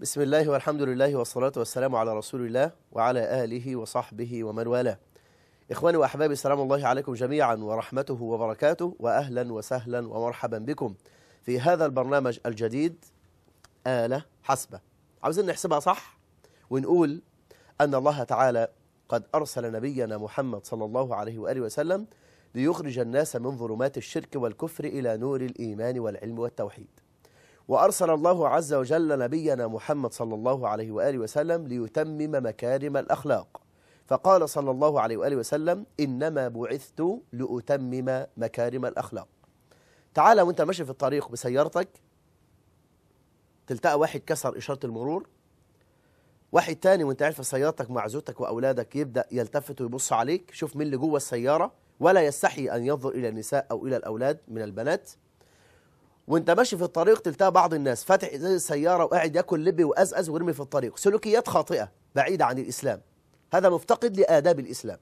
بسم الله والحمد لله والصلاة والسلام على رسول الله وعلى آله وصحبه ومن والاه إخواني وأحبابي سلام الله عليكم جميعا ورحمته وبركاته وأهلا وسهلا ومرحبا بكم في هذا البرنامج الجديد آلة حسبة عاوزين نحسبها صح ونقول أن الله تعالى قد أرسل نبينا محمد صلى الله عليه وآله وسلم ليخرج الناس من ظلمات الشرك والكفر إلى نور الإيمان والعلم والتوحيد وأرسل الله عز وجل نبينا محمد صلى الله عليه وآله وسلم ليتمم مكارم الأخلاق فقال صلى الله عليه وآله وسلم إنما بعثت لأتمم مكارم الأخلاق تعالى وانت ماشي في الطريق بسيارتك تلتقى واحد كسر إشارة المرور واحد تاني وانت عارف سيارتك مع زوجتك وأولادك يبدأ يلتفت ويبص عليك شوف مين اللي جوه السيارة ولا يستحي أن ينظر إلى النساء أو إلى الأولاد من البنات وانت ماشي في الطريق تلتقى بعض الناس فاتح ازاز السياره وقاعد ياكل لبي وازأز ويرمي في الطريق سلوكيات خاطئه بعيده عن الاسلام هذا مفتقد لاداب الاسلام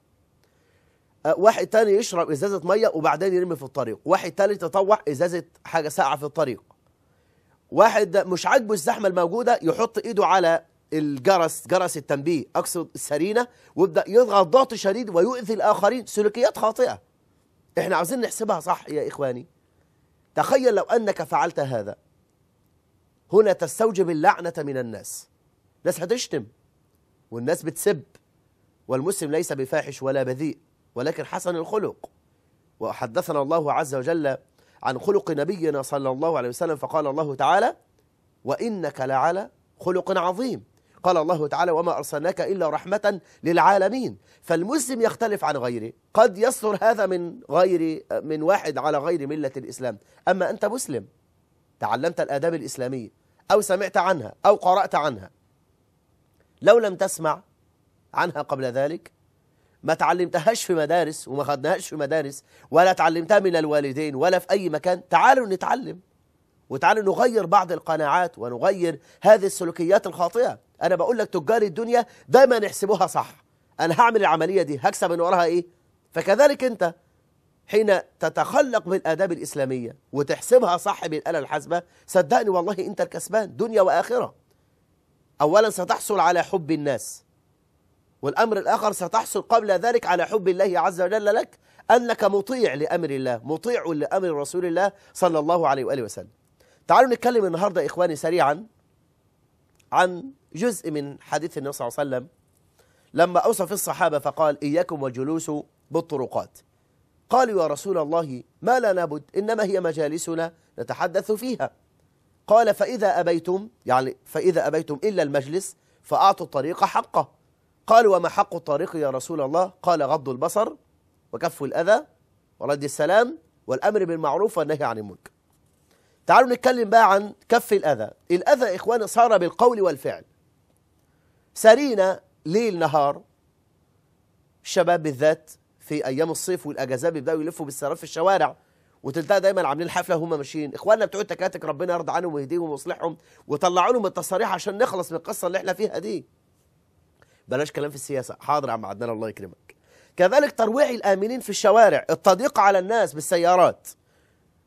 أه، واحد تاني يشرب ازازه ميه وبعدين يرمي في الطريق واحد تالت يطوع ازازه حاجه ساقعه في الطريق واحد مش عاجبه الزحمه الموجوده يحط ايده على الجرس جرس التنبيه اقصد السرينه ويبدا يضغط ضغط شديد ويؤذي الاخرين سلوكيات خاطئه احنا عاوزين نحسبها صح يا اخواني تخيل لو أنك فعلت هذا هنا تستوجب اللعنة من الناس الناس هتشتم والناس بتسب والمسلم ليس بفاحش ولا بذيء ولكن حسن الخلق وحدثنا الله عز وجل عن خلق نبينا صلى الله عليه وسلم فقال الله تعالى وإنك لعلى خلق عظيم قال الله تعالى وما أرسلناك إلا رحمة للعالمين فالمسلم يختلف عن غيره قد يصدر هذا من غير من واحد على غير ملة الإسلام أما أنت مسلم تعلمت الآداب الإسلامية أو سمعت عنها أو قرأت عنها لو لم تسمع عنها قبل ذلك ما تعلمتهاش في مدارس وما خدناهاش في مدارس ولا تعلمتها من الوالدين ولا في أي مكان تعالوا نتعلم وتعالوا نغير بعض القناعات ونغير هذه السلوكيات الخاطئة أنا بقول لك تجار الدنيا دايما يحسبوها صح أنا هعمل العملية دي هكسب من وراها إيه فكذلك أنت حين تتخلق بالآداب الإسلامية وتحسبها صح بالآلة الحاسبة صدقني والله أنت الكسبان دنيا وآخرة أولا ستحصل على حب الناس والأمر الآخر ستحصل قبل ذلك على حب الله عز وجل لك أنك مطيع لأمر الله مطيع لأمر رسول الله صلى الله عليه وآله وسلم تعالوا نتكلم النهاردة إخواني سريعا عن جزء من حديث النبي صلى الله عليه وسلم لما أوصف الصحابة فقال إياكم والجلوس بالطرقات قالوا يا رسول الله ما لا نبد إنما هي مجالسنا نتحدث فيها قال فإذا أبيتم يعني فإذا أبيتم إلا المجلس فأعطوا الطريق حقه قالوا وما حق الطريق يا رسول الله قال غض البصر وكف الأذى ورد السلام والأمر بالمعروف والنهي عن المنكر تعالوا نتكلم بقى عن كف الأذى الأذى إخواني صار بالقول والفعل سارينا ليل نهار الشباب بالذات في ايام الصيف والاجازات بيبداوا يلفوا بالسراب في الشوارع وتلتقى دايما عاملين حفله وهم ماشيين اخواننا بتوع التكاتك ربنا يرضى عنهم ويهديهم ويصلحهم وطلعوا لهم التصاريح عشان نخلص من القصه اللي احنا فيها دي بلاش كلام في السياسه حاضر يا عم عدنان الله يكرمك كذلك ترويع الامنين في الشوارع التضييق على الناس بالسيارات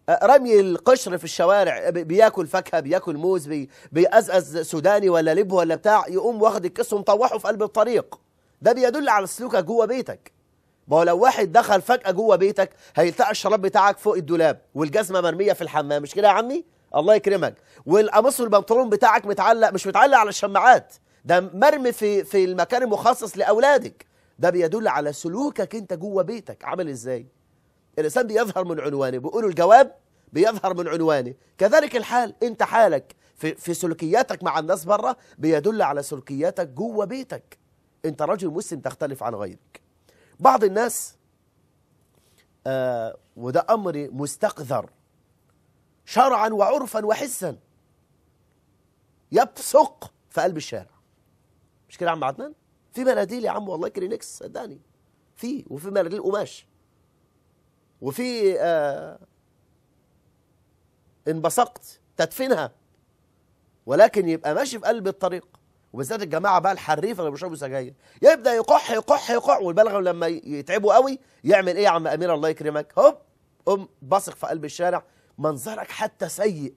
أه، رمي القشر في الشوارع أه، بياكل فاكهه بياكل موز بيقزقز بيأزأز سوداني ولا لب ولا بتاع يقوم واخد الكيس ومطوحه في قلب الطريق ده بيدل على سلوكك جوه بيتك ما هو لو واحد دخل فجأة جوه بيتك هيلتقى الشراب بتاعك فوق الدولاب والجزمة مرمية في الحمام مش كده يا عمي؟ الله يكرمك والقميص والبنطلون بتاعك متعلق مش متعلق على الشماعات ده مرمي في في المكان المخصص لأولادك ده بيدل على سلوكك انت جوه بيتك عامل ازاي؟ الإنسان بيظهر من عنوانه بيقولوا الجواب بيظهر من عنوانه كذلك الحال أنت حالك في, في سلوكياتك مع الناس بره بيدل على سلوكياتك جوه بيتك أنت رجل مسلم تختلف عن غيرك بعض الناس آه وده أمر مستقذر شرعا وعرفا وحسا يبصق في قلب الشارع مش كده يا عم عدنان في مناديل يا عم والله كرينكس صدقني في وفي مناديل قماش وفي آه انبثقت تدفنها ولكن يبقى ماشي في قلب الطريق وبالذات الجماعه بقى الحريفه اللي بيشربوا سجاير يبدا يقح يقح يقح والبلغه لما يتعبوا قوي يعمل ايه يا عم امير الله يكرمك هوب قوم بصق في قلب الشارع منظرك حتى سيء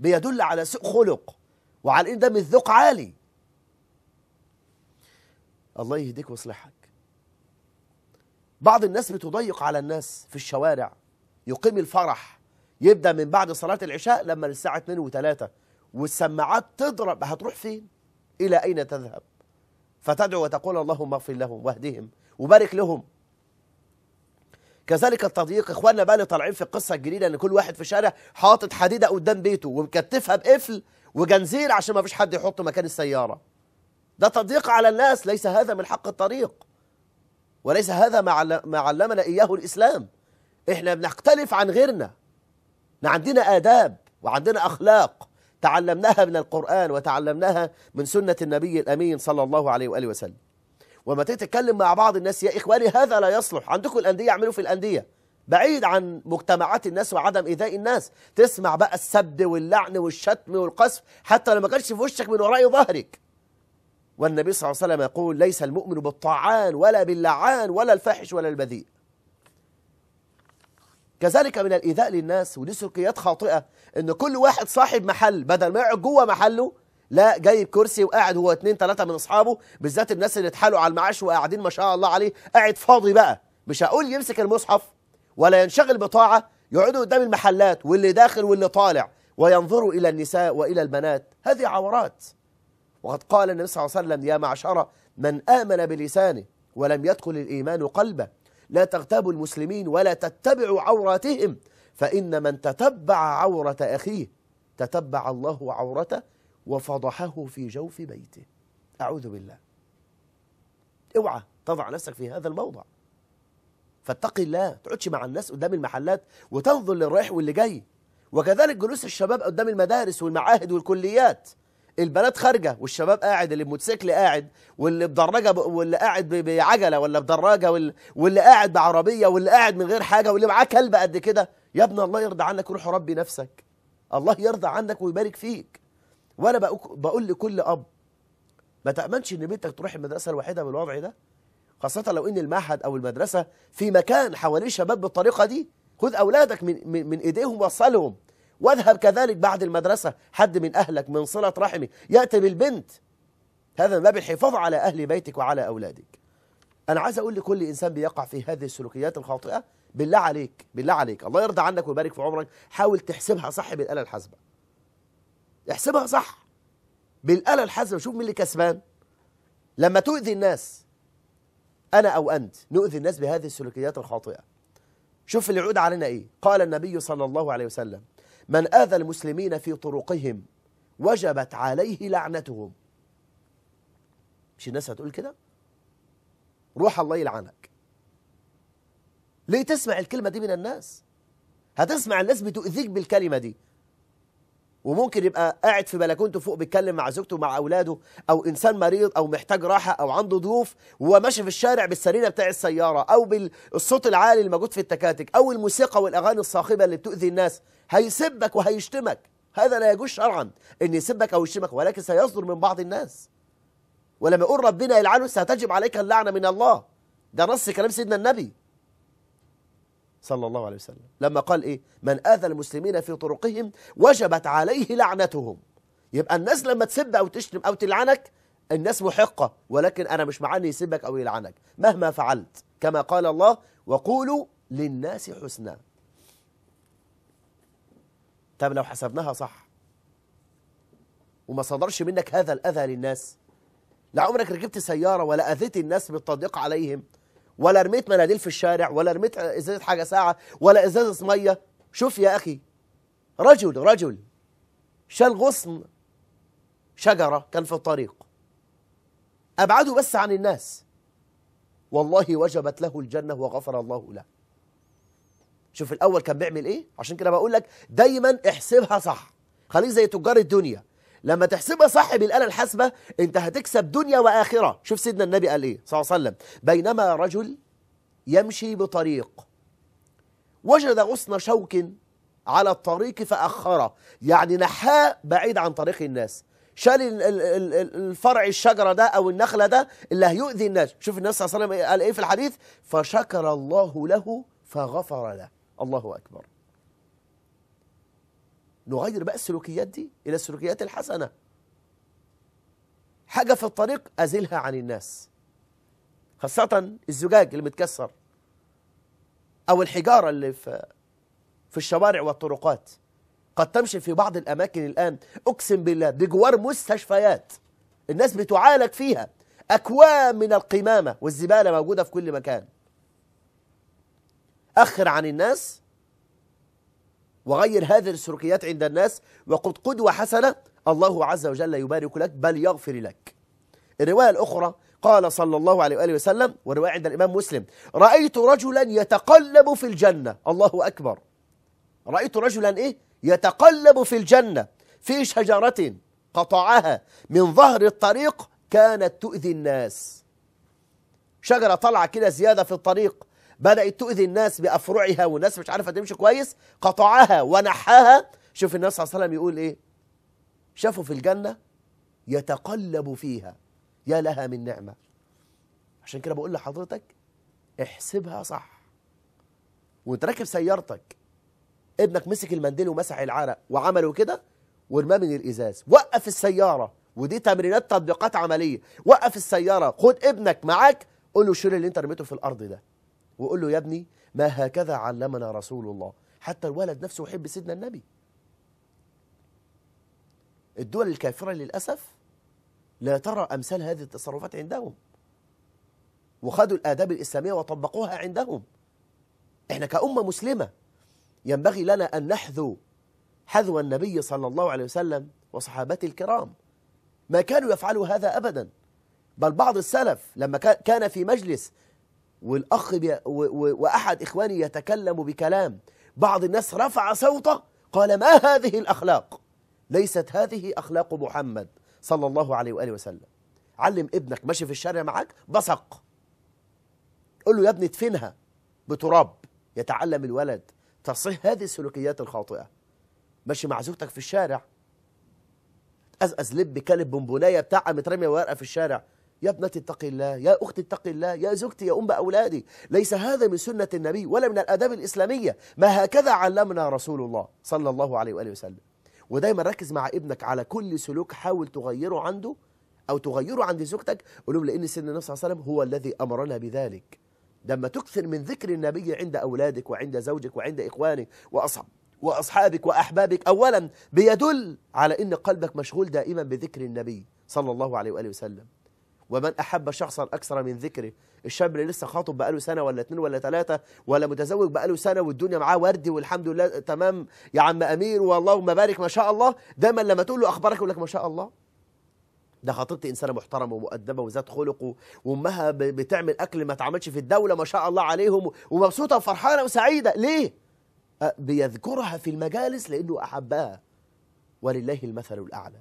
بيدل على سوء خلق وعلى ان ده من ذوق عالي الله يهديك ويصلحك بعض الناس بتضيق على الناس في الشوارع يقيم الفرح يبدأ من بعد صلاة العشاء لما الساعة 2 و3 والسماعات تضرب هتروح فين إلى أين تذهب فتدعو وتقول اللهم اغفر لهم واهدهم وبارك لهم كذلك التضييق اخواننا بقى اللي طالعين في القصه الجديده ان كل واحد في شارع حاطط حديده قدام بيته ومكتفها بقفل وجنزير عشان ما فيش حد يحط مكان السياره ده تضييق على الناس ليس هذا من حق الطريق وليس هذا ما علمنا إياه الإسلام إحنا بنختلف عن غيرنا عندنا آداب وعندنا أخلاق تعلمناها من القرآن وتعلمناها من سنة النبي الأمين صلى الله عليه وآله وسلم وما تتكلم مع بعض الناس يا إخواني هذا لا يصلح عندكم الأندية اعملوا في الأندية بعيد عن مجتمعات الناس وعدم إيذاء الناس تسمع بقى السب واللعن والشتم والقصف حتى لو ما كانش في وشك من وراء ظهرك والنبي صلى الله عليه وسلم يقول ليس المؤمن بالطعان ولا باللعان ولا الفاحش ولا البذيء كذلك من الإيذاء للناس ودي سلوكيات خاطئة إن كل واحد صاحب محل بدل ما يقعد جوه محله لا جايب كرسي وقاعد هو اتنين تلاتة من أصحابه بالذات الناس اللي اتحالوا على المعاش وقاعدين ما شاء الله عليه قاعد فاضي بقى مش هقول يمسك المصحف ولا ينشغل بطاعة يقعدوا قدام المحلات واللي داخل واللي طالع وينظروا إلى النساء وإلى البنات هذه عورات وقد قال النبي صلى الله عليه وسلم يا معشر من آمن بلسانه ولم يدخل الإيمان قلبه لا تغتابوا المسلمين ولا تتبعوا عوراتهم فإن من تتبع عورة أخيه تتبع الله عورته وفضحه في جوف بيته أعوذ بالله اوعى تضع نفسك في هذا الموضع فاتقي الله تقعدش مع الناس قدام المحلات وتنظر للرايح واللي جاي وكذلك جلوس الشباب قدام المدارس والمعاهد والكليات البنات خارجه والشباب قاعد اللي بموتوسيكل قاعد واللي بدراجه ب... واللي قاعد ب... بعجله ولا بدراجه وال... واللي قاعد بعربيه واللي قاعد من غير حاجه واللي معاه كلب قد كده يا ابني الله يرضى عنك روح ربي نفسك الله يرضى عنك ويبارك فيك وانا بقول, بقول لكل اب ما تامنش ان بنتك تروح المدرسه الوحيده بالوضع ده خاصه لو ان المعهد او المدرسه في مكان حواليه شباب بالطريقه دي خد اولادك من من, من ايديهم وصلهم واذهب كذلك بعد المدرسة حد من أهلك من صلة رحمه يأتي بالبنت هذا من باب الحفاظ على أهل بيتك وعلى أولادك أنا عايز أقول لكل إنسان بيقع في هذه السلوكيات الخاطئة بالله عليك بالله عليك الله يرضى عنك ويبارك في عمرك حاول تحسبها صح بالآلة الحاسبة احسبها صح بالآلة الحاسبة شوف مين اللي كسبان لما تؤذي الناس أنا أو أنت نؤذي الناس بهذه السلوكيات الخاطئة شوف اللي يعود علينا إيه قال النبي صلى الله عليه وسلم من آذى المسلمين في طرقهم وجبت عليه لعنتهم مش الناس هتقول كده روح الله يلعنك ليه تسمع الكلمة دي من الناس هتسمع الناس بتؤذيك بالكلمة دي وممكن يبقى قاعد في بلكونته فوق بيتكلم مع زوجته مع اولاده او انسان مريض او محتاج راحه او عنده ضيوف وهو ماشي في الشارع بالسرينه بتاع السياره او بالصوت العالي الموجود في التكاتك او الموسيقى والاغاني الصاخبه اللي بتؤذي الناس هيسبك وهيشتمك هذا لا يجوز شرعا ان يسبك او يشتمك ولكن سيصدر من بعض الناس ولما يقول ربنا يلعنه ستجب عليك اللعنه من الله ده نص كلام سيدنا النبي صلى الله عليه وسلم لما قال إيه من آذى المسلمين في طرقهم وجبت عليه لعنتهم يبقى الناس لما تسب أو تشتم أو تلعنك الناس محقة ولكن أنا مش معاني يسبك أو يلعنك مهما فعلت كما قال الله وقولوا للناس حسنا طب لو حسبناها صح وما صدرش منك هذا الأذى للناس لا عمرك ركبت سيارة ولا أذيت الناس بالتضييق عليهم ولا رميت مناديل في الشارع ولا رميت ازازه حاجه ساعه ولا ازازه ميه شوف يا اخي رجل رجل شال غصن شجره كان في الطريق ابعده بس عن الناس والله وجبت له الجنه وغفر الله له شوف الاول كان بيعمل ايه عشان كده بقول لك دايما احسبها صح خليك زي تجار الدنيا لما تحسبها صح بالآلة الحاسبة أنت هتكسب دنيا وآخرة شوف سيدنا النبي قال إيه صلى الله عليه وسلم بينما رجل يمشي بطريق وجد غصن شوك على الطريق فأخره يعني نحاه بعيد عن طريق الناس شال الفرع الشجرة ده أو النخلة ده اللي هيؤذي الناس شوف النبي صلى الله عليه وسلم قال إيه في الحديث فشكر الله له فغفر له الله أكبر نغير بقى السلوكيات دي إلى السلوكيات الحسنة حاجة في الطريق ازيلها عن الناس خاصة الزجاج اللي متكسر أو الحجارة اللي في في الشوارع والطرقات قد تمشي في بعض الأماكن الآن أقسم بالله بجوار مستشفيات الناس بتعالج فيها أكوام من القمامة والزبالة موجودة في كل مكان أخر عن الناس وغير هذه السلوكيات عند الناس وقد قدوة حسنة الله عز وجل يبارك لك بل يغفر لك الرواية الأخرى قال صلى الله عليه وآله وسلم والرواية عند الإمام مسلم رأيت رجلا يتقلب في الجنة الله أكبر رأيت رجلا إيه يتقلب في الجنة في شجرة قطعها من ظهر الطريق كانت تؤذي الناس شجرة طلع كده زيادة في الطريق بدأت تؤذي الناس بأفرعها والناس مش عارفة تمشي كويس قطعها ونحاها شوف النبي صلى الله عليه وسلم يقول إيه شافوا في الجنة يتقلب فيها يا لها من نعمة عشان كده بقول لحضرتك احسبها صح وانت راكب سيارتك ابنك مسك المنديل ومسح العرق وعمله كده ورماه من الازاز وقف السياره ودي تمرينات تطبيقات عمليه وقف السياره خد ابنك معاك قول له شيل اللي انت رميته في الارض ده ويقول له يا ابني ما هكذا علمنا رسول الله حتى الولد نفسه يحب سيدنا النبي الدول الكافرة للأسف لا ترى أمثال هذه التصرفات عندهم وخدوا الآداب الإسلامية وطبقوها عندهم احنا كأمة مسلمة ينبغي لنا أن نحذو حذو النبي صلى الله عليه وسلم وصحابته الكرام ما كانوا يفعلوا هذا أبدا بل بعض السلف لما كان في مجلس والأخ بي وأحد إخواني يتكلم بكلام بعض الناس رفع صوته قال ما هذه الأخلاق ليست هذه أخلاق محمد صلى الله عليه وآله وسلم علم ابنك ماشي في الشارع معاك بصق قل له يا ابني ادفنها بتراب يتعلم الولد تصح هذه السلوكيات الخاطئة ماشي مع زوجتك في الشارع أزأز لب كلب بونبوناية بتاعها مترمية ورقة في الشارع يا ابنتي اتقي الله يا أختي اتقي الله يا زوجتي يا أم أولادي ليس هذا من سنة النبي ولا من الأداب الإسلامية ما هكذا علمنا رسول الله صلى الله عليه وآله وسلم ودايما ركز مع ابنك على كل سلوك حاول تغيره عنده أو تغيره عند زوجتك قول لهم لأن سن النبي صلى الله عليه وسلم هو الذي أمرنا بذلك لما تكثر من ذكر النبي عند أولادك وعند زوجك وعند إخوانك وأصحاب وأصحابك وأحبابك أولا بيدل على أن قلبك مشغول دائما بذكر النبي صلى الله عليه وآله وسلم ومن أحب شخصا أكثر من ذكره الشاب اللي لسه خاطب بقاله سنة ولا اتنين ولا ثلاثة ولا متزوج بقاله سنة والدنيا معاه وردي والحمد لله تمام يا عم أمير واللهم بارك ما شاء الله دايما لما تقول له أخبارك يقول لك ما شاء الله ده خطيبتي انسانه محترمه ومؤدبه وذات خلق وامها بتعمل اكل ما اتعملش في الدوله ما شاء الله عليهم ومبسوطه وفرحانه وسعيده ليه؟ بيذكرها في المجالس لانه احبها ولله المثل الاعلى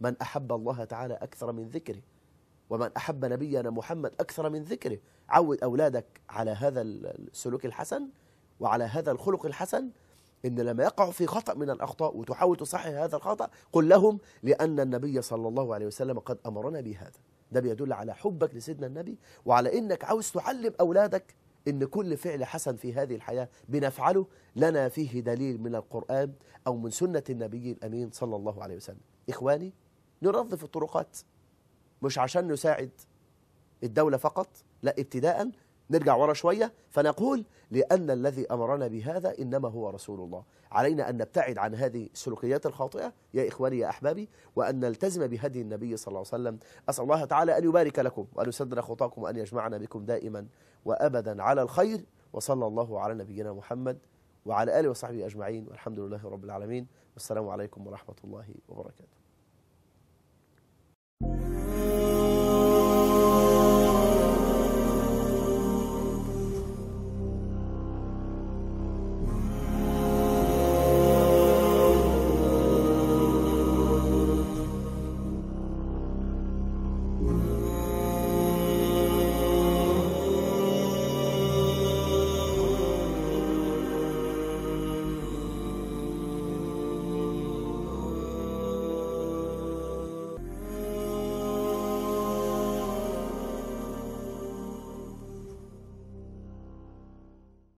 من احب الله تعالى اكثر من ذكره ومن أحب نبينا محمد أكثر من ذكره عود أولادك على هذا السلوك الحسن وعلى هذا الخلق الحسن إن لما يقع في خطأ من الأخطاء وتحاول تصحح هذا الخطأ قل لهم لأن النبي صلى الله عليه وسلم قد أمرنا بهذا ده بيدل على حبك لسيدنا النبي وعلى إنك عاوز تعلم أولادك إن كل فعل حسن في هذه الحياة بنفعله لنا فيه دليل من القرآن أو من سنة النبي الأمين صلى الله عليه وسلم إخواني ننظف الطرقات مش عشان نساعد الدولة فقط لا ابتداء نرجع ورا شوية فنقول لأن الذي أمرنا بهذا إنما هو رسول الله علينا أن نبتعد عن هذه السلوكيات الخاطئة يا إخواني يا أحبابي وأن نلتزم بهدي النبي صلى الله عليه وسلم أسأل الله تعالى أن يبارك لكم وأن يسدنا خطاكم وأن يجمعنا بكم دائما وأبدا على الخير وصلى الله على نبينا محمد وعلى آله وصحبه أجمعين والحمد لله رب العالمين والسلام عليكم ورحمة الله وبركاته